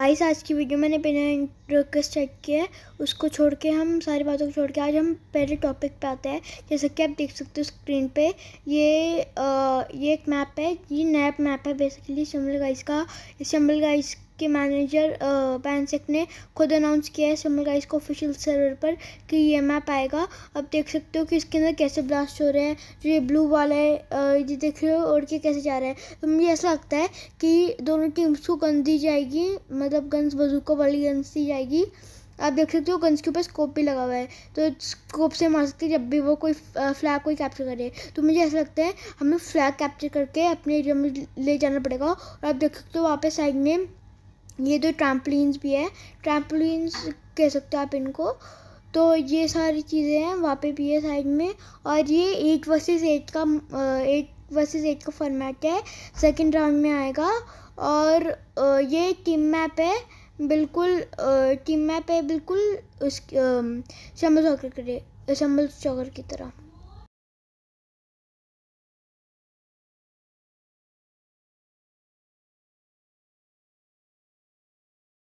guys आज की video मैंने बिना रिक्वेस्ट चेक किया है उसको छोड़ के हम सारी बातों को छोड़ के आज हम पहले टॉपिक पे आते हैं जैसा कि आप देख सकते हो स्क्रीन पे ये आ, ये एक मैप है ये नैप मैप है बेसिकली शम्बल गाइस का इस शम्बल गाइस के मैनेजर पैनसेक ने खुद अनाउंस किया है समर गाइस को ऑफिशियल सर्वर पर कि ये मैप आएगा अब देख सकते हो कि इसके अंदर कैसे ब्लास्ट हो रहे हैं जो ये ब्लू वाला है ये देख रहे हो और के कैसे जा रहा है तो मुझे ऐसा लगता है कि दोनों टीम्स को गन दी जाएगी मतलब गन्स बजूकों वाली गन्स दी जाएगी आप देख सकते हो गन्स के ऊपर स्कोप भी लगा हुआ है तो स्कोप से मार सकते हैं जब भी वो कोई फ्लैग कोई कैप्चर करे तो मुझे ऐसा लगता है हमें फ्लैग कैप्चर करके अपने एरिया में ले जाना पड़ेगा और आप देख सकते हो वहाँ पे साइड में ये दो तो ट्रैम्पलिन भी है ट्रैम्पलिन्स कह सकते हो आप इनको तो ये सारी चीज़ें हैं वहाँ पे भी है साइड में और ये एट वर्सेस एट का एट वर्सेस एट का फॉर्मेट है सेकंड राउंड में आएगा और ये टीम मैप है बिल्कुल टीम मैप है बिल्कुल उस शम्बल चौकर के शम्बल चौकर की तरह